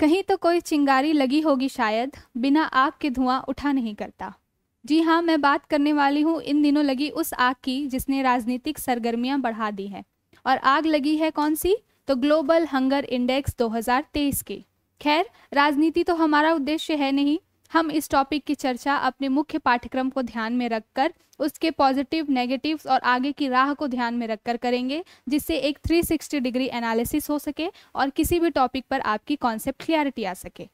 कहीं तो कोई चिंगारी लगी होगी शायद बिना आग के धुआं उठा नहीं करता जी हाँ मैं बात करने वाली हूँ इन दिनों लगी उस आग की जिसने राजनीतिक सरगर्मियाँ बढ़ा दी है और आग लगी है कौन सी तो ग्लोबल हंगर इंडेक्स 2023 की खैर राजनीति तो हमारा उद्देश्य है नहीं हम इस टॉपिक की चर्चा अपने मुख्य पाठ्यक्रम को ध्यान में रखकर उसके पॉजिटिव नेगेटिव्स और आगे की राह को ध्यान में रखकर करेंगे जिससे एक 360 डिग्री एनालिसिस हो सके और किसी भी टॉपिक पर आपकी कॉन्सेप्ट क्लियरिटी आ सके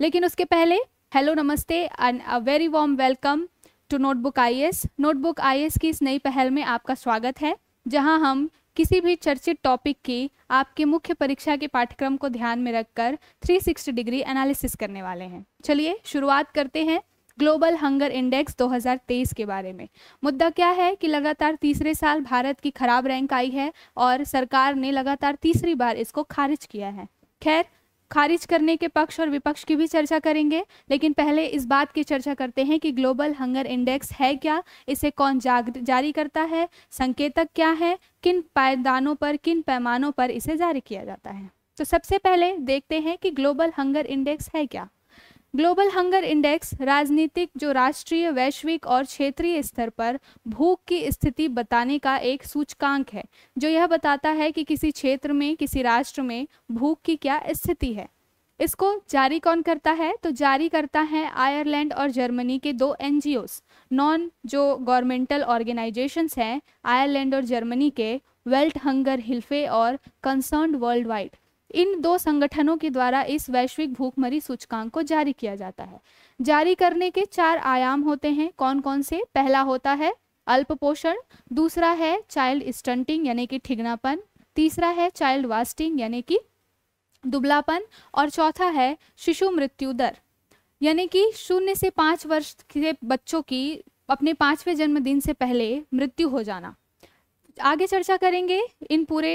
लेकिन उसके पहले हेलो नमस्ते and a very warm welcome to notebook I notebook I की इस नई पहल में आपका स्वागत है जहाँ हम किसी भी चर्चित टॉपिक की आपके मुख्य परीक्षा के पाठ्यक्रम को ध्यान में रखकर 360 डिग्री एनालिसिस करने वाले हैं चलिए शुरुआत करते हैं ग्लोबल हंगर इंडेक्स 2023 के बारे में मुद्दा क्या है कि लगातार तीसरे साल भारत की खराब रैंक आई है और सरकार ने लगातार तीसरी बार इसको खारिज किया है खैर खारिज करने के पक्ष और विपक्ष की भी चर्चा करेंगे लेकिन पहले इस बात की चर्चा करते हैं कि ग्लोबल हंगर इंडेक्स है क्या इसे कौन जारी करता है संकेतक क्या है किन पायदानों पर किन पैमानों पर इसे जारी किया जाता है तो सबसे पहले देखते हैं कि ग्लोबल हंगर इंडेक्स है क्या ग्लोबल हंगर इंडेक्स राजनीतिक जो राष्ट्रीय वैश्विक और क्षेत्रीय स्तर पर भूख की स्थिति बताने का एक सूचकांक है जो यह बताता है कि किसी क्षेत्र में किसी राष्ट्र में भूख की क्या स्थिति है इसको जारी कौन करता है तो जारी करता है आयरलैंड और जर्मनी के दो एन नॉन जो गवर्नमेंटल ऑर्गेनाइजेशन हैं आयरलैंड और जर्मनी के वेल्ट हंगर हिल्फे और कंसर्न वर्ल्ड वाइड इन दो संगठनों के द्वारा इस वैश्विक भूखमरी सूचकांक को जारी किया जाता है जारी करने के चार आयाम होते हैं कौन कौन से पहला होता है अल्प पोषण दूसरा है चाइल्ड स्टंटिंग यानी कि ठिगनापन तीसरा है चाइल्ड वास्टिंग यानी कि दुबलापन और चौथा है शिशु मृत्यु दर यानी कि शून्य से पाँच वर्ष के बच्चों की अपने पाँचवें जन्मदिन से पहले मृत्यु हो जाना आगे चर्चा करेंगे इन पूरे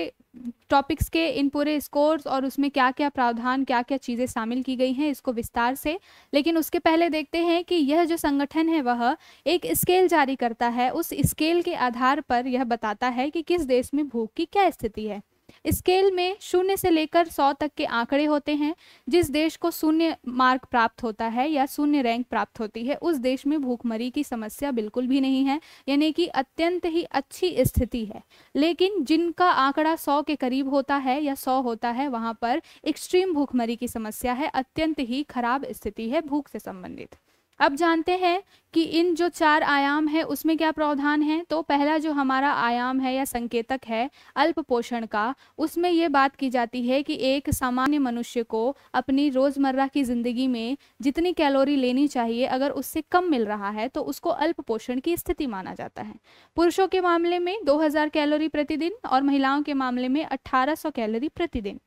टॉपिक्स के इन पूरे स्कोर्स और उसमें क्या क्या प्रावधान क्या क्या चीज़ें शामिल की गई हैं इसको विस्तार से लेकिन उसके पहले देखते हैं कि यह जो संगठन है वह एक स्केल जारी करता है उस स्केल के आधार पर यह बताता है कि किस देश में भूख की क्या स्थिति है स्केल में शून्य से लेकर सौ तक के आंकड़े होते हैं जिस देश को शून्य मार्क प्राप्त होता है या शून्य रैंक प्राप्त होती है उस देश में भूखमरी की समस्या बिल्कुल भी नहीं है यानी कि अत्यंत ही अच्छी स्थिति है लेकिन जिनका आंकड़ा सौ के करीब होता है या सौ होता है वहां पर एक्सट्रीम भूखमरी की समस्या है अत्यंत ही खराब स्थिति है भूख से संबंधित अब जानते हैं कि इन जो चार आयाम है उसमें क्या प्रावधान है तो पहला जो हमारा आयाम है या संकेतक है अल्प पोषण का उसमें ये बात की जाती है कि एक सामान्य मनुष्य को अपनी रोज़मर्रा की ज़िंदगी में जितनी कैलोरी लेनी चाहिए अगर उससे कम मिल रहा है तो उसको अल्प पोषण की स्थिति माना जाता है पुरुषों के मामले में दो कैलोरी प्रतिदिन और महिलाओं के मामले में 1800 कैलोरी प्रतिदिन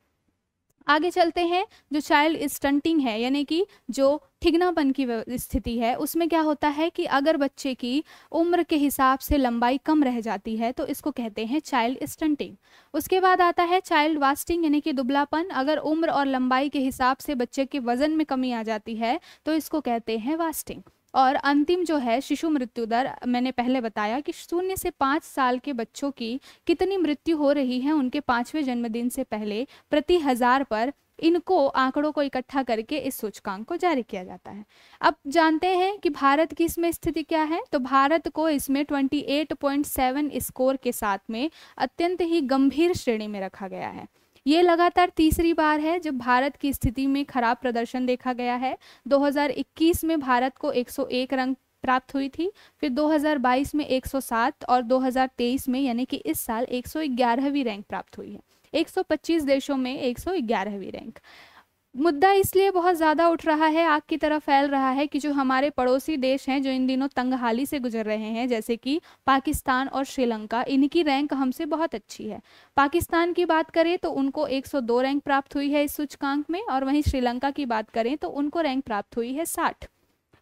आगे चलते हैं जो चाइल्ड स्टंटिंग है यानी कि जो ठिगनापन की स्थिति है उसमें क्या होता है कि अगर बच्चे की उम्र के हिसाब से लंबाई कम रह जाती है तो इसको कहते हैं चाइल्ड स्टंटिंग उसके बाद आता है चाइल्ड वास्टिंग यानी कि दुबलापन अगर उम्र और लंबाई के हिसाब से बच्चे के वजन में कमी आ जाती है तो इसको कहते हैं वास्टिंग और अंतिम जो है शिशु मृत्यु दर मैंने पहले बताया कि शून्य से पाँच साल के बच्चों की कितनी मृत्यु हो रही है उनके पाँचवें जन्मदिन से पहले प्रति हज़ार पर इनको आंकड़ों को इकट्ठा करके इस सूचकांक को जारी किया जाता है अब जानते हैं कि भारत की इसमें स्थिति क्या है तो भारत को इसमें 28.7 स्कोर के साथ में अत्यंत ही गंभीर श्रेणी में रखा गया है ये लगातार तीसरी बार है जब भारत की स्थिति में खराब प्रदर्शन देखा गया है 2021 में भारत को 101 रंग प्राप्त हुई थी फिर 2022 में 107 और 2023 में यानी कि इस साल 111वीं रैंक प्राप्त हुई है 125 देशों में 111वीं रैंक मुद्दा इसलिए बहुत ज़्यादा उठ रहा है आग की तरह फैल रहा है कि जो हमारे पड़ोसी देश हैं जो इन दिनों तंगहाली से गुजर रहे हैं जैसे कि पाकिस्तान और श्रीलंका इनकी रैंक हमसे बहुत अच्छी है पाकिस्तान की बात करें तो उनको 102 रैंक प्राप्त हुई है इस सूचकांक में और वहीं श्रीलंका की बात करें तो उनको रैंक प्राप्त हुई है साठ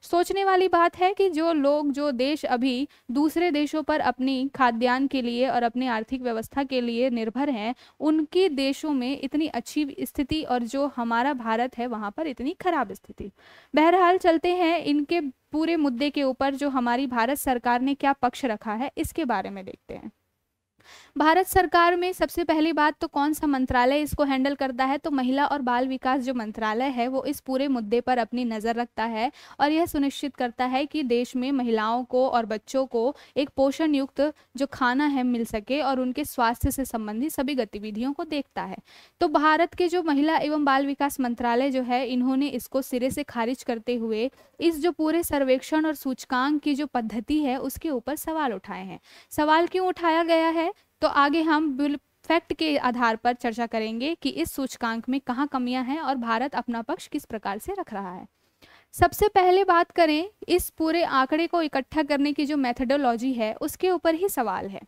सोचने वाली बात है कि जो लोग जो देश अभी दूसरे देशों पर अपनी खाद्यान्न के लिए और अपनी आर्थिक व्यवस्था के लिए निर्भर हैं उनके देशों में इतनी अच्छी स्थिति और जो हमारा भारत है वहाँ पर इतनी खराब स्थिति बहरहाल चलते हैं इनके पूरे मुद्दे के ऊपर जो हमारी भारत सरकार ने क्या पक्ष रखा है इसके बारे में देखते हैं भारत सरकार में सबसे पहली बात तो कौन सा मंत्रालय इसको हैंडल करता है तो महिला और बाल विकास जो मंत्रालय है वो इस पूरे मुद्दे पर अपनी नज़र रखता है और यह सुनिश्चित करता है कि देश में महिलाओं को और बच्चों को एक पोषण युक्त जो खाना है मिल सके और उनके स्वास्थ्य से संबंधित सभी गतिविधियों को देखता है तो भारत के जो महिला एवं बाल विकास मंत्रालय जो है इन्होंने इसको सिरे से खारिज करते हुए इस जो पूरे सर्वेक्षण और सूचकांक की जो पद्धति है उसके ऊपर सवाल उठाए हैं सवाल क्यों उठाया गया है तो आगे हम बिल फैक्ट के आधार पर चर्चा करेंगे कि इस सूचकांक में कहाँ कमियां हैं और भारत अपना पक्ष किस प्रकार से रख रहा है सबसे पहले बात करें इस पूरे आंकड़े को इकट्ठा करने की जो मेथडोलॉजी है उसके ऊपर ही सवाल है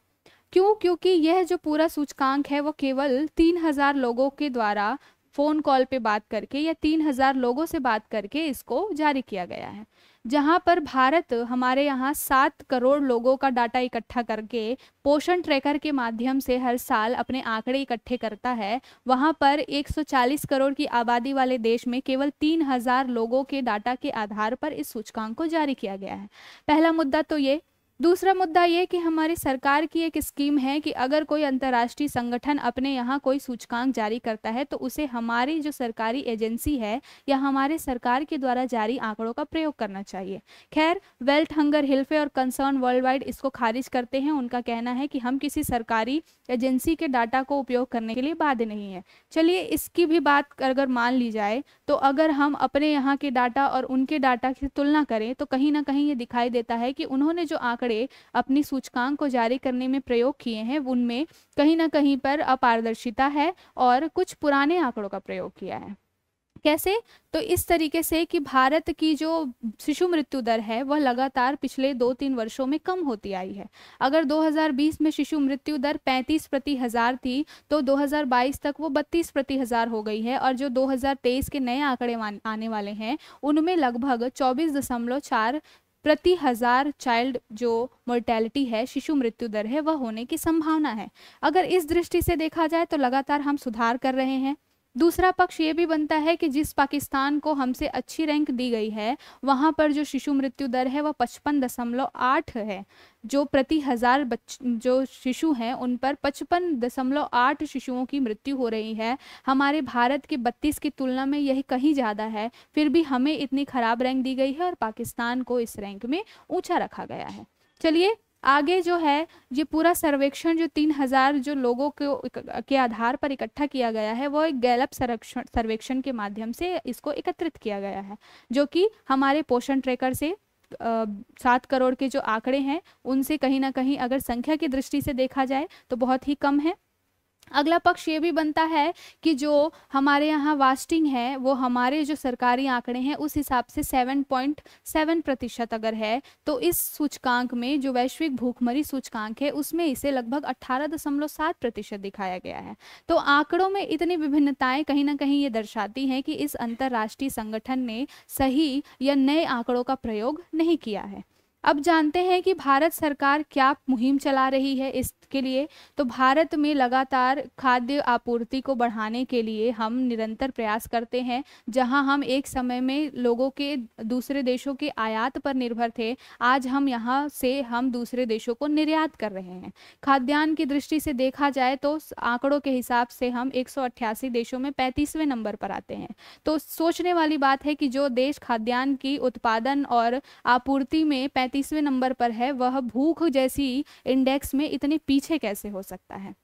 क्यों क्योंकि यह जो पूरा सूचकांक है वो केवल तीन हजार लोगों के द्वारा फ़ोन कॉल पे बात करके या तीन हजार लोगों से बात करके इसको जारी किया गया है जहां पर भारत हमारे यहाँ सात करोड़ लोगों का डाटा इकट्ठा करके पोषण ट्रैकर के माध्यम से हर साल अपने आंकड़े इकट्ठे करता है वहां पर 140 करोड़ की आबादी वाले देश में केवल 3000 लोगों के डाटा के आधार पर इस सूचकांक को जारी किया गया है पहला मुद्दा तो ये दूसरा मुद्दा ये कि हमारी सरकार की एक स्कीम है कि अगर कोई अंतर्राष्ट्रीय संगठन अपने यहाँ कोई सूचकांक जारी करता है तो उसे हमारी जो सरकारी एजेंसी है या हमारे सरकार के द्वारा जारी आंकड़ों का प्रयोग करना चाहिए खैर वेल्थ हंगर हिल्फे और कंसर्न वर्ल्ड वाइड इसको खारिज करते हैं उनका कहना है कि हम किसी सरकारी एजेंसी के डाटा को उपयोग करने के लिए बाध्य नहीं है चलिए इसकी भी बात अगर मान ली जाए तो अगर हम अपने यहाँ के डाटा और उनके डाटा की तुलना करें तो कहीं ना कहीं ये दिखाई देता है कि उन्होंने जो आंकड़े आंकड़े अपनी सूचकांक को जारी करने में प्रयोग किए हैं उनमें कहीं ना कहीं पर अपारदर्शिता है और कुछ पुराने आंकड़ों का प्रयोग किया है कैसे तो इस तरीके से कि भारत की जो शिशु मृत्यु दर है वह लगातार पिछले दो तीन वर्षों में कम होती आई है अगर 2020 में शिशु मृत्यु दर 35 प्रति हज़ार थी तो 2022 तक वो 32 प्रति हज़ार हो गई है और जो 2023 के नए आंकड़े आने वाले हैं उनमें लगभग चौबीस दशमलव चार प्रति हज़ार चाइल्ड जो मोर्टेलिटी है शिशु मृत्यु दर है वह होने की संभावना है अगर इस दृष्टि से देखा जाए तो लगातार हम सुधार कर रहे हैं दूसरा पक्ष ये भी बनता है कि जिस पाकिस्तान को हमसे अच्छी रैंक दी गई है वहाँ पर जो शिशु मृत्यु दर है वह पचपन दशमलव आठ है जो प्रति हज़ार बच जो शिशु हैं उन पर पचपन दशमलव आठ शिशुओं की मृत्यु हो रही है हमारे भारत के बत्तीस की तुलना में यह कहीं ज़्यादा है फिर भी हमें इतनी ख़राब रैंक दी गई है और पाकिस्तान को इस रैंक में ऊँचा रखा गया है चलिए आगे जो है ये पूरा सर्वेक्षण जो तीन हज़ार जो लोगों को के आधार पर इकट्ठा किया गया है वो एक गैलप सर्वेक्षण सर्वेक्षण के माध्यम से इसको एकत्रित किया गया है जो कि हमारे पोषण ट्रेकर से सात करोड़ के जो आंकड़े हैं उनसे कहीं ना कहीं अगर संख्या की दृष्टि से देखा जाए तो बहुत ही कम है अगला पक्ष ये भी बनता है कि जो हमारे यहाँ वास्टिंग है वो हमारे जो सरकारी आंकड़े हैं उस हिसाब से 7.7 प्रतिशत अगर है तो इस सूचकांक में जो वैश्विक भूखमरी सूचकांक है उसमें इसे लगभग 18.7 प्रतिशत दिखाया गया है तो आंकड़ों में इतनी विभिन्नताएं कहीं ना कहीं ये दर्शाती हैं कि इस अंतर्राष्ट्रीय संगठन ने सही या नए आंकड़ों का प्रयोग नहीं किया है अब जानते हैं कि भारत सरकार क्या मुहिम चला रही है इस के लिए तो भारत में लगातार खाद्य आपूर्ति को बढ़ाने के लिए हम निरंतर प्रयास करते हैं जहां हम एक समय में लोगों के दूसरे देशों के आयात पर निर्भर थे आज हम यहां से हम दूसरे देशों को निर्यात कर रहे हैं खाद्यान्न की दृष्टि से देखा जाए तो आंकड़ों के हिसाब से हम एक देशों में पैंतीसवें नंबर पर आते हैं तो सोचने वाली बात है कि जो देश खाद्यान्न की उत्पादन और आपूर्ति में पैंतीसवें नंबर पर है वह भूख जैसी इंडेक्स में इतने पीछे कैसे हो सकता है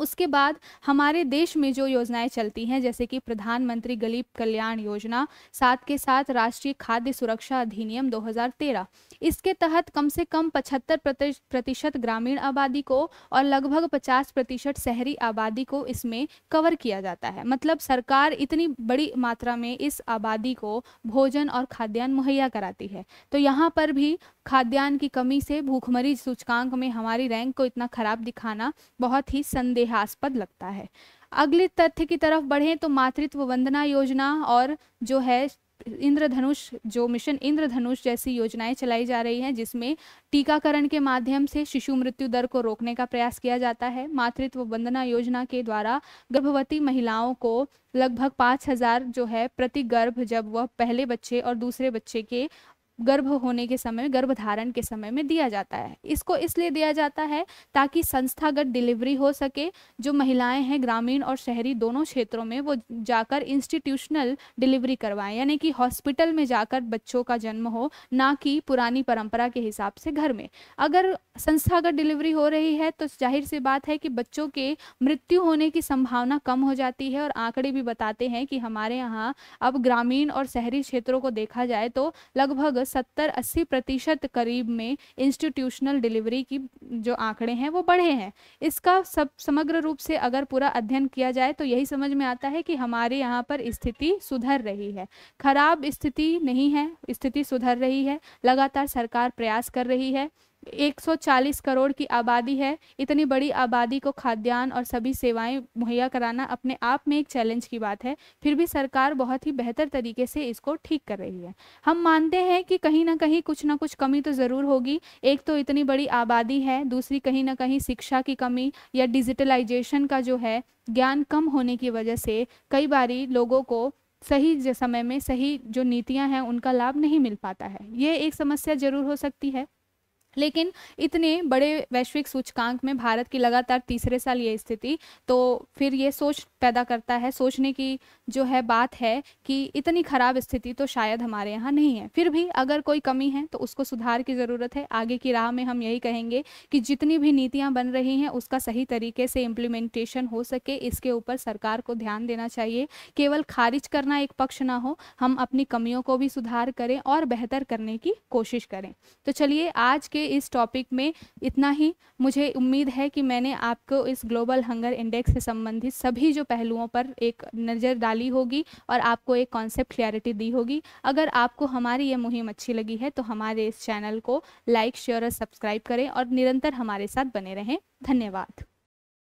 उसके बाद हमारे देश में जो योजनाएं चलती हैं जैसे कि प्रधानमंत्री गरीब कल्याण योजना साथ के साथ राष्ट्रीय खाद्य सुरक्षा अधिनियम 2013 इसके तहत कम से कम 75 प्रतिशत ग्रामीण आबादी को और लगभग 50 प्रतिशत शहरी आबादी को इसमें कवर किया जाता है मतलब सरकार इतनी बड़ी मात्रा में इस आबादी को भोजन और खाद्यान्न मुहैया कराती है तो यहाँ पर भी खाद्यान्न की कमी से भूखमरी सूचकांक में हमारी रैंक को इतना खराब दिखाना बहुत ही संदेह संदेहास्पद लगता है अगले तथ्य की तरफ बढ़ें तो मातृत्व वंदना योजना और जो है इंद्रधनुष जो मिशन इंद्रधनुष जैसी योजनाएं चलाई जा रही हैं जिसमें टीकाकरण के माध्यम से शिशु मृत्यु दर को रोकने का प्रयास किया जाता है मातृत्व वंदना योजना के द्वारा गर्भवती महिलाओं को लगभग पाँच हजार जो है प्रति गर्भ जब वह पहले बच्चे और दूसरे बच्चे के गर्भ होने के समय गर्भ धारण के समय में दिया जाता है इसको इसलिए दिया जाता है ताकि संस्थागत डिलीवरी हो सके जो महिलाएं हैं ग्रामीण और शहरी दोनों क्षेत्रों में वो जाकर इंस्टीट्यूशनल डिलीवरी करवाएं यानी कि हॉस्पिटल में जाकर बच्चों का जन्म हो ना कि पुरानी परंपरा के हिसाब से घर में अगर संस्थागत डिलीवरी हो रही है तो जाहिर सी बात है कि बच्चों के मृत्यु होने की संभावना कम हो जाती है और आंकड़े भी बताते हैं कि हमारे यहाँ अब ग्रामीण और शहरी क्षेत्रों को देखा जाए तो लगभग सत्तर अस्सी प्रतिशत करीब में इंस्टीट्यूशनल डिलीवरी की जो आंकड़े हैं वो बढ़े हैं इसका सब समग्र रूप से अगर पूरा अध्ययन किया जाए तो यही समझ में आता है कि हमारे यहाँ पर स्थिति सुधर रही है खराब स्थिति नहीं है स्थिति सुधर रही है लगातार सरकार प्रयास कर रही है 140 करोड़ की आबादी है इतनी बड़ी आबादी को खाद्यान्न और सभी सेवाएं मुहैया कराना अपने आप में एक चैलेंज की बात है फिर भी सरकार बहुत ही बेहतर तरीके से इसको ठीक कर रही है हम मानते हैं कि कहीं ना कहीं कुछ ना कुछ कमी तो ज़रूर होगी एक तो इतनी बड़ी आबादी है दूसरी कहीं ना कहीं शिक्षा की कमी या डिजिटलाइजेशन का जो है ज्ञान कम होने की वजह से कई बारी लोगों को सही समय में सही जो नीतियाँ हैं उनका लाभ नहीं मिल पाता है ये एक समस्या ज़रूर हो सकती है लेकिन इतने बड़े वैश्विक सूचकांक में भारत की लगातार तीसरे साल ये स्थिति तो फिर ये सोच पैदा करता है सोचने की जो है बात है कि इतनी ख़राब स्थिति तो शायद हमारे यहाँ नहीं है फिर भी अगर कोई कमी है तो उसको सुधार की ज़रूरत है आगे की राह में हम यही कहेंगे कि जितनी भी नीतियाँ बन रही हैं उसका सही तरीके से इम्प्लीमेंटेशन हो सके इसके ऊपर सरकार को ध्यान देना चाहिए केवल खारिज करना एक पक्ष ना हो हम अपनी कमियों को भी सुधार करें और बेहतर करने की कोशिश करें तो चलिए आज के इस टॉपिक में इतना ही मुझे उम्मीद है कि मैंने आपको इस ग्लोबल हंगर इंडेक्स से संबंधित सभी जो पहलुओं पर एक नज़र डाली होगी और आपको एक कॉन्सेप्ट क्लियरिटी दी होगी अगर आपको हमारी ये मुहिम अच्छी लगी है तो हमारे इस चैनल को लाइक शेयर और सब्सक्राइब करें और निरंतर हमारे साथ बने रहें धन्यवाद